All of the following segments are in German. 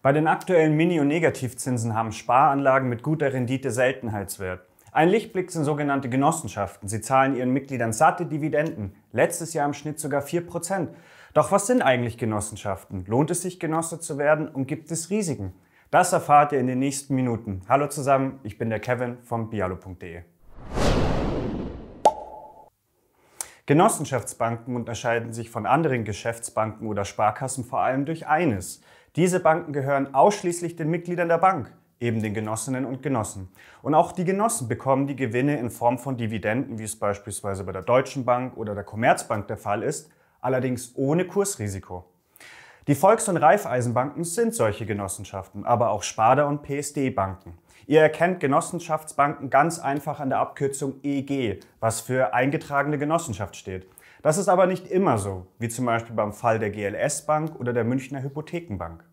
Bei den aktuellen Mini- und Negativzinsen haben Sparanlagen mit guter Rendite Seltenheitswert. Ein Lichtblick sind sogenannte Genossenschaften. Sie zahlen ihren Mitgliedern satte Dividenden, letztes Jahr im Schnitt sogar 4%. Doch was sind eigentlich Genossenschaften? Lohnt es sich, Genosse zu werden und gibt es Risiken? Das erfahrt ihr in den nächsten Minuten. Hallo zusammen, ich bin der Kevin von bialo.de. Genossenschaftsbanken unterscheiden sich von anderen Geschäftsbanken oder Sparkassen vor allem durch eines. Diese Banken gehören ausschließlich den Mitgliedern der Bank, eben den Genossinnen und Genossen. Und auch die Genossen bekommen die Gewinne in Form von Dividenden, wie es beispielsweise bei der Deutschen Bank oder der Commerzbank der Fall ist, allerdings ohne Kursrisiko. Die Volks- und Raiffeisenbanken sind solche Genossenschaften, aber auch Sparda und PSD-Banken. Ihr erkennt Genossenschaftsbanken ganz einfach an der Abkürzung EG, was für eingetragene Genossenschaft steht. Das ist aber nicht immer so, wie zum Beispiel beim Fall der GLS Bank oder der Münchner Hypothekenbank.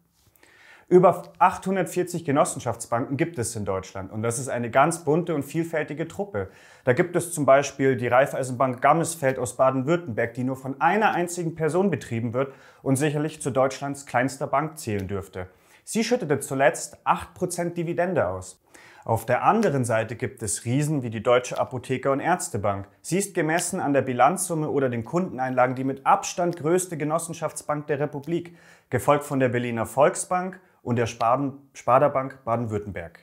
Über 840 Genossenschaftsbanken gibt es in Deutschland und das ist eine ganz bunte und vielfältige Truppe. Da gibt es zum Beispiel die Raiffeisenbank Gammesfeld aus Baden-Württemberg, die nur von einer einzigen Person betrieben wird und sicherlich zu Deutschlands kleinster Bank zählen dürfte. Sie schüttete zuletzt 8% Dividende aus. Auf der anderen Seite gibt es Riesen wie die Deutsche Apotheker- und Ärztebank. Sie ist gemessen an der Bilanzsumme oder den Kundeneinlagen die mit Abstand größte Genossenschaftsbank der Republik, gefolgt von der Berliner Volksbank und der Spaden, Sparda-Bank Baden-Württemberg.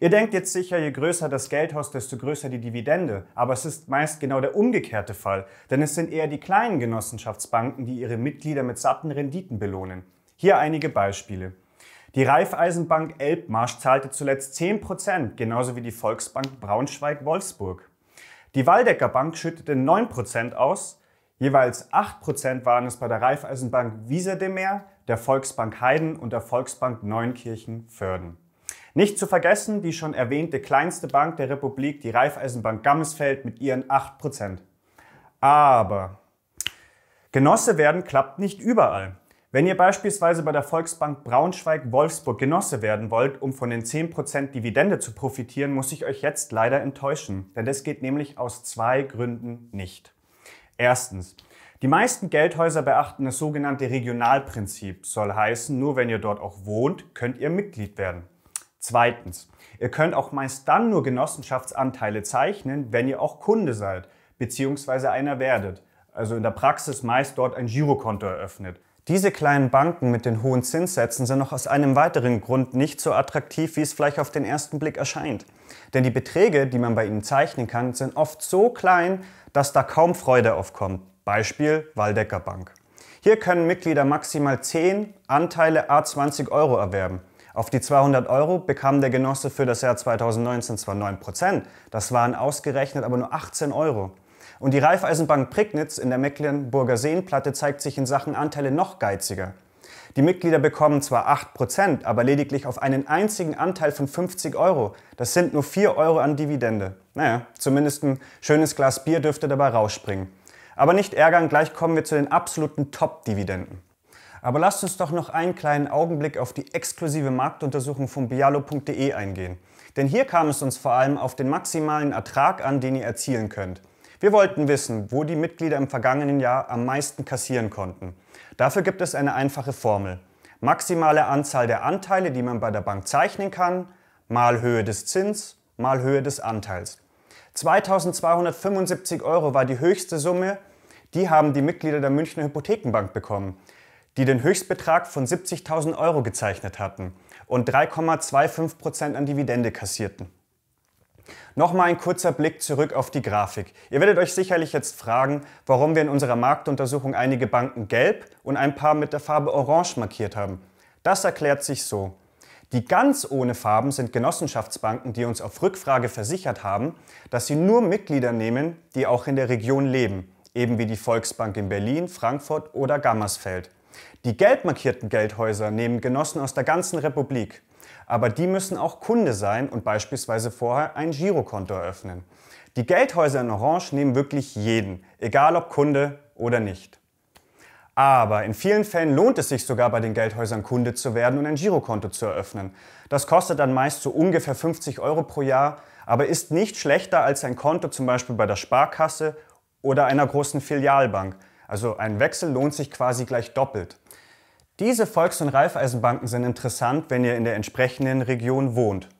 Ihr denkt jetzt sicher, je größer das Geldhaus, desto größer die Dividende. Aber es ist meist genau der umgekehrte Fall, denn es sind eher die kleinen Genossenschaftsbanken, die ihre Mitglieder mit satten Renditen belohnen. Hier einige Beispiele. Die Raiffeisenbank Elbmarsch zahlte zuletzt 10%, genauso wie die Volksbank Braunschweig-Wolfsburg. Die Waldecker Bank schüttete 9% aus, jeweils 8% waren es bei der Raiffeisenbank de Wieserdemer, der Volksbank Heiden und der Volksbank Neunkirchen-Förden. Nicht zu vergessen die schon erwähnte kleinste Bank der Republik, die Raiffeisenbank Gammesfeld mit ihren 8%. Aber Genosse werden klappt nicht überall. Wenn ihr beispielsweise bei der Volksbank Braunschweig-Wolfsburg Genosse werden wollt, um von den 10% Dividende zu profitieren, muss ich euch jetzt leider enttäuschen. Denn das geht nämlich aus zwei Gründen nicht. Erstens, die meisten Geldhäuser beachten das sogenannte Regionalprinzip, soll heißen, nur wenn ihr dort auch wohnt, könnt ihr Mitglied werden. Zweitens, ihr könnt auch meist dann nur Genossenschaftsanteile zeichnen, wenn ihr auch Kunde seid bzw. einer werdet, also in der Praxis meist dort ein Girokonto eröffnet. Diese kleinen Banken mit den hohen Zinssätzen sind noch aus einem weiteren Grund nicht so attraktiv, wie es vielleicht auf den ersten Blick erscheint. Denn die Beträge, die man bei ihnen zeichnen kann, sind oft so klein, dass da kaum Freude aufkommt. Beispiel Waldecker Bank. Hier können Mitglieder maximal 10 Anteile A20 Euro erwerben. Auf die 200 Euro bekam der Genosse für das Jahr 2019 zwar 9%, das waren ausgerechnet aber nur 18 Euro. Und die Raiffeisenbank Prignitz in der Mecklenburger Seenplatte zeigt sich in Sachen Anteile noch geiziger. Die Mitglieder bekommen zwar 8%, aber lediglich auf einen einzigen Anteil von 50 Euro. Das sind nur 4 Euro an Dividende. Naja, zumindest ein schönes Glas Bier dürfte dabei rausspringen. Aber nicht ärgern, gleich kommen wir zu den absoluten Top-Dividenden. Aber lasst uns doch noch einen kleinen Augenblick auf die exklusive Marktuntersuchung von bialo.de eingehen. Denn hier kam es uns vor allem auf den maximalen Ertrag an, den ihr erzielen könnt. Wir wollten wissen, wo die Mitglieder im vergangenen Jahr am meisten kassieren konnten. Dafür gibt es eine einfache Formel. Maximale Anzahl der Anteile, die man bei der Bank zeichnen kann, mal Höhe des Zins, mal Höhe des Anteils. 2275 Euro war die höchste Summe, die haben die Mitglieder der Münchner Hypothekenbank bekommen, die den Höchstbetrag von 70.000 Euro gezeichnet hatten und 3,25% an Dividende kassierten. Nochmal ein kurzer Blick zurück auf die Grafik. Ihr werdet euch sicherlich jetzt fragen, warum wir in unserer Marktuntersuchung einige Banken gelb und ein paar mit der Farbe orange markiert haben. Das erklärt sich so. Die ganz ohne Farben sind Genossenschaftsbanken, die uns auf Rückfrage versichert haben, dass sie nur Mitglieder nehmen, die auch in der Region leben, eben wie die Volksbank in Berlin, Frankfurt oder Gammersfeld. Die gelb markierten Geldhäuser nehmen Genossen aus der ganzen Republik. Aber die müssen auch Kunde sein und beispielsweise vorher ein Girokonto eröffnen. Die Geldhäuser in Orange nehmen wirklich jeden, egal ob Kunde oder nicht. Aber in vielen Fällen lohnt es sich sogar bei den Geldhäusern Kunde zu werden und ein Girokonto zu eröffnen. Das kostet dann meist so ungefähr 50 Euro pro Jahr, aber ist nicht schlechter als ein Konto zum Beispiel bei der Sparkasse oder einer großen Filialbank. Also ein Wechsel lohnt sich quasi gleich doppelt. Diese Volks- und Raiffeisenbanken sind interessant, wenn ihr in der entsprechenden Region wohnt.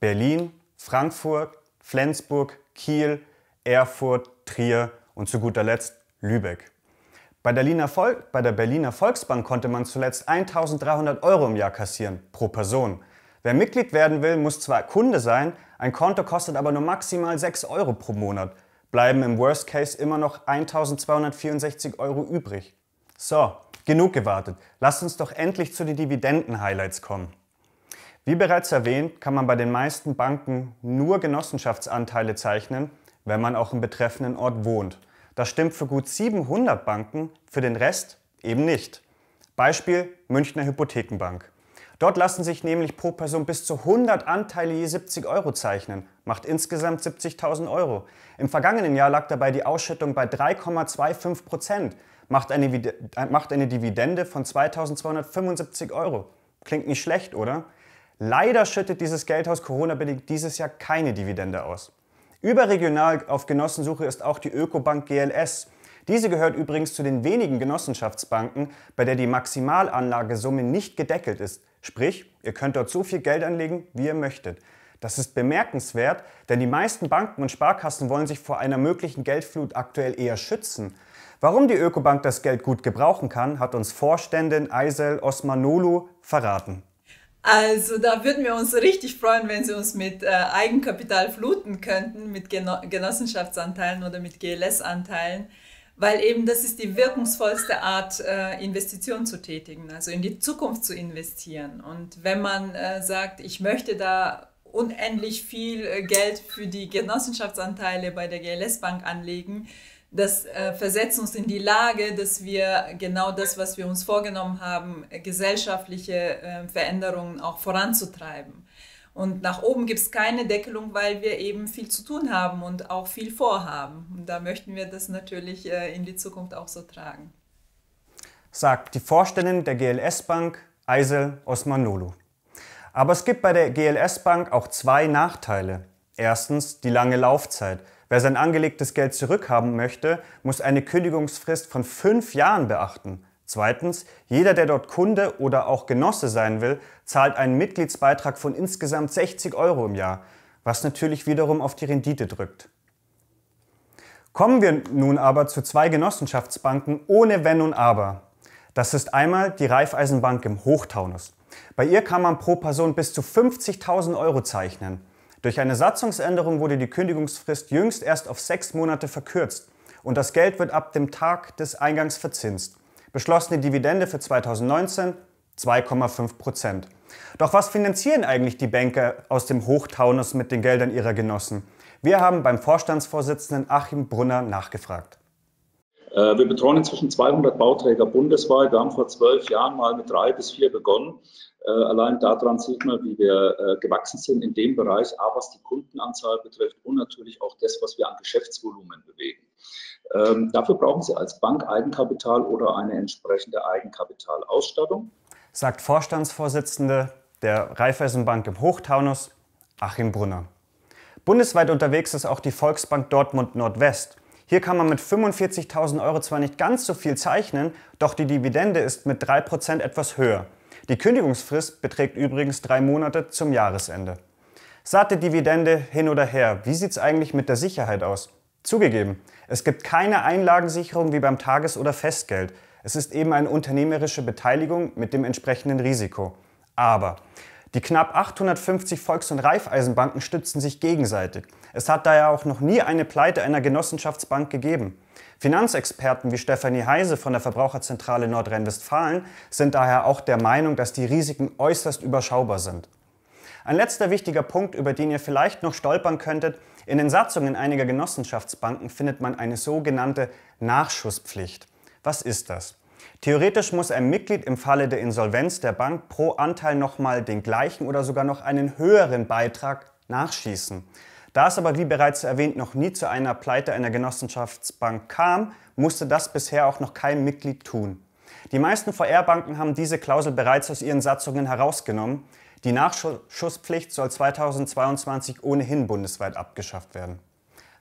Berlin, Frankfurt, Flensburg, Kiel, Erfurt, Trier und zu guter Letzt Lübeck. Bei der, Volk, bei der, Berliner Volksbank konnte man zuletzt 1300 Euro im Jahr kassieren, pro Person. Wer Mitglied werden will, muss zwar Kunde sein, ein Konto kostet aber nur maximal 6 Euro pro Monat, bleiben im Worst Case immer noch 1264 Euro übrig. So, genug gewartet, lasst uns doch endlich zu den Dividenden-Highlights kommen. Wie bereits erwähnt, kann man bei den meisten Banken nur Genossenschaftsanteile zeichnen, wenn man auch im betreffenden Ort wohnt – das stimmt für gut 700 Banken, für den Rest eben nicht. Beispiel Münchner Hypothekenbank. Dort lassen sich nämlich pro Person bis zu 100 Anteile je 70 Euro zeichnen, macht insgesamt 70.000 Euro. Im vergangenen Jahr lag dabei die Ausschüttung bei 3,25 Prozent, macht eine, äh, macht eine Dividende von 2.275 Euro. Klingt nicht schlecht, oder? Leider schüttet dieses Geldhaus Corona-bedingt dieses Jahr keine Dividende aus. Überregional auf Genossensuche ist auch die Ökobank GLS. Diese gehört übrigens zu den wenigen Genossenschaftsbanken, bei der die Maximalanlagesumme nicht gedeckelt ist. Sprich, ihr könnt dort so viel Geld anlegen, wie ihr möchtet. Das ist bemerkenswert, denn die meisten Banken und Sparkassen wollen sich vor einer möglichen Geldflut aktuell eher schützen. Warum die Ökobank das Geld gut gebrauchen kann, hat uns Vorständin Eisel Osmanolu verraten. Also da würden wir uns richtig freuen, wenn Sie uns mit äh, Eigenkapital fluten könnten, mit Geno Genossenschaftsanteilen oder mit GLS-Anteilen, weil eben das ist die wirkungsvollste Art, äh, Investitionen zu tätigen, also in die Zukunft zu investieren. Und wenn man äh, sagt, ich möchte da unendlich viel äh, Geld für die Genossenschaftsanteile bei der GLS-Bank anlegen, das äh, versetzt uns in die Lage, dass wir genau das, was wir uns vorgenommen haben, äh, gesellschaftliche äh, Veränderungen auch voranzutreiben. Und nach oben gibt es keine Deckelung, weil wir eben viel zu tun haben und auch viel vorhaben. Und da möchten wir das natürlich äh, in die Zukunft auch so tragen. Sagt die Vorständin der GLS Bank, Eisel Osmanolu. Aber es gibt bei der GLS Bank auch zwei Nachteile. Erstens die lange Laufzeit. Wer sein angelegtes Geld zurückhaben möchte, muss eine Kündigungsfrist von fünf Jahren beachten. Zweitens, jeder, der dort Kunde oder auch Genosse sein will, zahlt einen Mitgliedsbeitrag von insgesamt 60 Euro im Jahr, was natürlich wiederum auf die Rendite drückt. Kommen wir nun aber zu zwei Genossenschaftsbanken ohne Wenn und Aber. Das ist einmal die Raiffeisenbank im Hochtaunus. Bei ihr kann man pro Person bis zu 50.000 Euro zeichnen. Durch eine Satzungsänderung wurde die Kündigungsfrist jüngst erst auf sechs Monate verkürzt und das Geld wird ab dem Tag des Eingangs verzinst. Beschlossene Dividende für 2019 2,5 Prozent. Doch was finanzieren eigentlich die Banker aus dem Hochtaunus mit den Geldern ihrer Genossen? Wir haben beim Vorstandsvorsitzenden Achim Brunner nachgefragt. Äh, wir betreuen inzwischen 200 Bauträger bundesweit. Wir haben vor zwölf Jahren mal mit drei bis vier begonnen. Äh, allein daran sieht man, wie wir äh, gewachsen sind in dem Bereich, aber was die Kundenanzahl betrifft und natürlich auch das, was wir an Geschäftsvolumen bewegen. Ähm, dafür brauchen Sie als Bank Eigenkapital oder eine entsprechende Eigenkapitalausstattung. Sagt Vorstandsvorsitzende der Raiffeisenbank im Hochtaunus, Achim Brunner. Bundesweit unterwegs ist auch die Volksbank Dortmund Nordwest hier kann man mit 45.000 Euro zwar nicht ganz so viel zeichnen, doch die Dividende ist mit 3% etwas höher. Die Kündigungsfrist beträgt übrigens drei Monate zum Jahresende. Satte Dividende hin oder her, wie sieht es eigentlich mit der Sicherheit aus? Zugegeben, es gibt keine Einlagensicherung wie beim Tages- oder Festgeld. Es ist eben eine unternehmerische Beteiligung mit dem entsprechenden Risiko. Aber die knapp 850 Volks- und Raiffeisenbanken stützen sich gegenseitig. Es hat daher auch noch nie eine Pleite einer Genossenschaftsbank gegeben. Finanzexperten wie Stefanie Heise von der Verbraucherzentrale Nordrhein-Westfalen sind daher auch der Meinung, dass die Risiken äußerst überschaubar sind. Ein letzter wichtiger Punkt, über den ihr vielleicht noch stolpern könntet, in den Satzungen einiger Genossenschaftsbanken findet man eine sogenannte Nachschusspflicht. Was ist das? Theoretisch muss ein Mitglied im Falle der Insolvenz der Bank pro Anteil nochmal den gleichen oder sogar noch einen höheren Beitrag nachschießen. Da es aber, wie bereits erwähnt, noch nie zu einer Pleite einer Genossenschaftsbank kam, musste das bisher auch noch kein Mitglied tun. Die meisten VR-Banken haben diese Klausel bereits aus ihren Satzungen herausgenommen. Die Nachschusspflicht soll 2022 ohnehin bundesweit abgeschafft werden.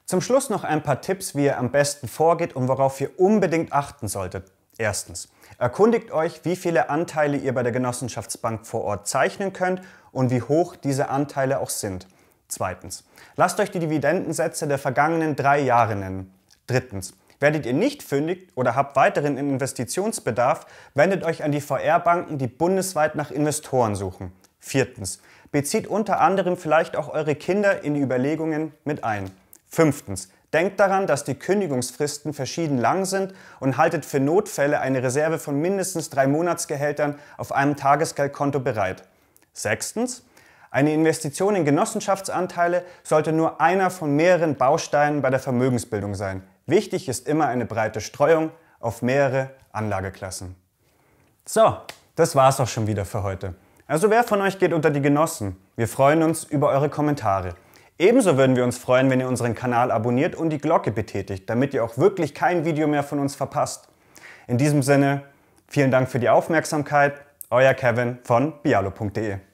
Zum Schluss noch ein paar Tipps, wie ihr am besten vorgeht und worauf ihr unbedingt achten solltet. Erstens, erkundigt euch, wie viele Anteile ihr bei der Genossenschaftsbank vor Ort zeichnen könnt und wie hoch diese Anteile auch sind. Zweitens, lasst euch die Dividendensätze der vergangenen drei Jahre nennen. Drittens, werdet ihr nicht fündig oder habt weiteren Investitionsbedarf, wendet euch an die VR-Banken, die bundesweit nach Investoren suchen. Viertens, bezieht unter anderem vielleicht auch eure Kinder in die Überlegungen mit ein. Fünftens, Denkt daran, dass die Kündigungsfristen verschieden lang sind und haltet für Notfälle eine Reserve von mindestens drei Monatsgehältern auf einem Tagesgeldkonto bereit. Sechstens. Eine Investition in Genossenschaftsanteile sollte nur einer von mehreren Bausteinen bei der Vermögensbildung sein. Wichtig ist immer eine breite Streuung auf mehrere Anlageklassen. So, das war's auch schon wieder für heute. Also wer von euch geht unter die Genossen? Wir freuen uns über eure Kommentare. Ebenso würden wir uns freuen, wenn ihr unseren Kanal abonniert und die Glocke betätigt, damit ihr auch wirklich kein Video mehr von uns verpasst. In diesem Sinne, vielen Dank für die Aufmerksamkeit. Euer Kevin von bialo.de